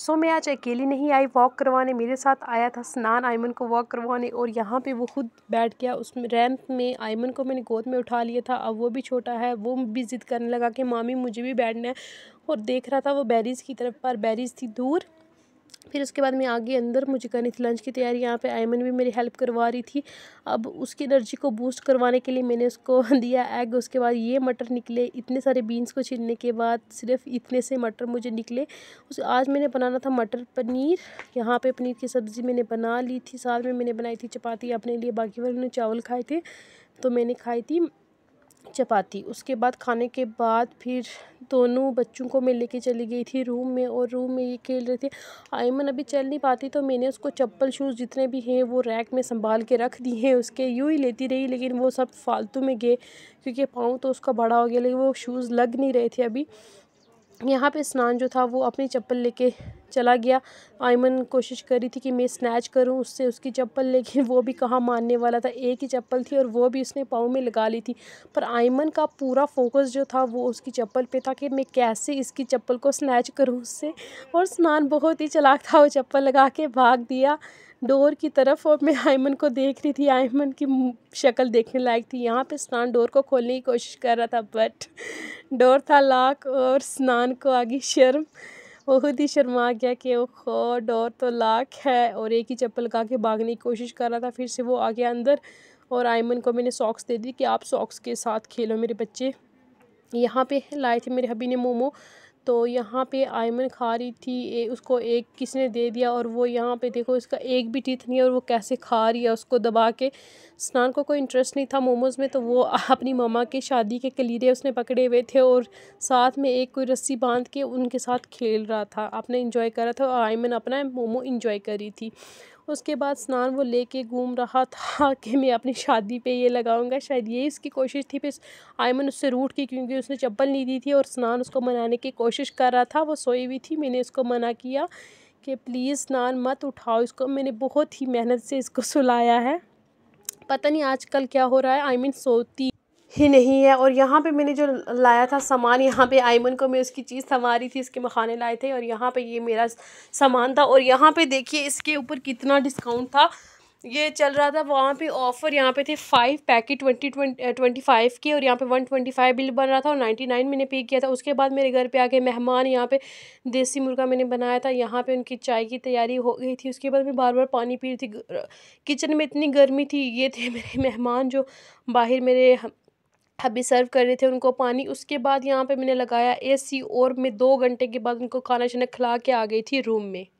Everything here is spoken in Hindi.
सो मैं आज अकेली नहीं आई वॉक करवाने मेरे साथ आया था स्नान आयमन को वॉक करवाने और यहाँ पे वो खुद बैठ गया उस रैंप में आयमन को मैंने गोद में उठा लिया था अब वो भी छोटा है वो भी ज़िद करने लगा कि मामी मुझे भी बैठना है और देख रहा था वो बैरीज़ की तरफ पर बैरीज़ थी दूर फिर उसके बाद मैं आगे अंदर मुझे करनी थी लंच की तैयारी यहाँ पे आयमन भी मेरी हेल्प करवा रही थी अब उसकी एनर्जी को बूस्ट करवाने के लिए मैंने उसको दिया एग उसके बाद ये मटर निकले इतने सारे बीन्स को छीनने के बाद सिर्फ इतने से मटर मुझे निकले उस आज मैंने बनाना था मटर पनीर यहाँ पर पनीर की सब्ज़ी मैंने बना ली थी साथ में मैंने बनाई थी चपाती अपने लिए बाकी वाले चावल खाए थे तो मैंने खाई थी चपाती उसके बाद खाने के बाद फिर दोनों बच्चों को मैं लेके चली गई थी रूम में और रूम में ये खेल रहे थे आयमन अभी चल नहीं पाती तो मैंने उसको चप्पल शूज़ जितने भी हैं वो रैक में संभाल के रख दिए हैं उसके यूँ ही लेती रही लेकिन वो सब फालतू में गए क्योंकि पाँव तो उसका बड़ा हो गया लेकिन वो शूज़ लग नहीं रहे थे अभी यहाँ पे स्नान जो था वो अपनी चप्पल लेके चला गया आयमन कोशिश कर रही थी कि मैं स्नैच करूं उससे उसकी चप्पल लेके वो भी कहाँ मानने वाला था एक ही चप्पल थी और वो भी उसने पाँव में लगा ली थी पर आयमन का पूरा फोकस जो था वो उसकी चप्पल पे था कि मैं कैसे इसकी चप्पल को स्नैच करूं उससे और स्नान बहुत ही चलाक था वो चप्पल लगा के भाग दिया डोर की तरफ और मैं आयमन को देख रही थी आयमन की शक्ल देखने लायक थी यहाँ पे स्नान डोर को खोलने की कोशिश कर रहा था बट डोर था लाख और स्नान को आ गई शर्म बहुत खुद ही शर्मा गया कि वो खो डोर तो लाख है और एक ही चप्पल लगा के भागने की कोशिश कर रहा था फिर से वो आ गया अंदर और आयमन को मैंने सॉक्स दे दी कि आप सॉक्स के साथ खेलो मेरे बच्चे यहाँ पे लाए थे मेरे हबी ने मोमो तो यहाँ पे आयमन खा रही थी ए, उसको एक किसने दे दिया और वो यहाँ पे देखो इसका एक भी टीथ नहीं है और वो कैसे खा रही है उसको दबा के स्नान को कोई इंटरेस्ट नहीं था मोमोज़ में तो वो अपनी मामा की शादी के कलीरे उसने पकड़े हुए थे और साथ में एक कोई रस्सी बांध के उनके साथ खेल रहा था आपने इंजॉय करा था और आयमन अपना मोमो इंजॉय करी थी उसके बाद स्नान वो लेके घूम रहा था कि मैं अपनी शादी पे ये लगाऊंगा शायद ये इसकी कोशिश थी फिर आयमन उससे रूट की क्योंकि उसने चप्पल नहीं दी थी और स्नान उसको मनाने की कोशिश कर रहा था वो सोई हुई थी मैंने उसको मना किया कि प्लीज़ स्नान मत उठाओ इसको मैंने बहुत ही मेहनत से इसको सुलाया है पता नहीं आजकल क्या हो रहा है आई I मीन mean, सोती ही नहीं है और यहाँ पे मैंने जो लाया था सामान यहाँ पे आयमन को मैं उसकी चीज़ संवारी थी इसके मखाने लाए थे और यहाँ पे ये मेरा सामान था और यहाँ पे देखिए इसके ऊपर कितना डिस्काउंट था ये चल रहा था वहाँ पे ऑफ़र यहाँ पे थे five packet twenty twenty five के और यहाँ पे वन ट्वेंटी फाइव बिल बन रहा था और नाइन्टी नाइन मैंने पे किया था उसके बाद मेरे घर पे आके मेहमान यहाँ पे देसी मुर्गा मैंने बनाया था यहाँ पे उनकी चाय की तैयारी हो गई थी उसके बाद मैं बार बार पानी पी रही थी किचन में इतनी गर्मी थी ये थे मेरे मेहमान जो बाहर मेरे अभी सर्व कर रहे थे उनको पानी उसके बाद यहाँ पे मैंने लगाया एसी और मैं दो घंटे के बाद उनको खाना छाना खिला के आ गई थी रूम में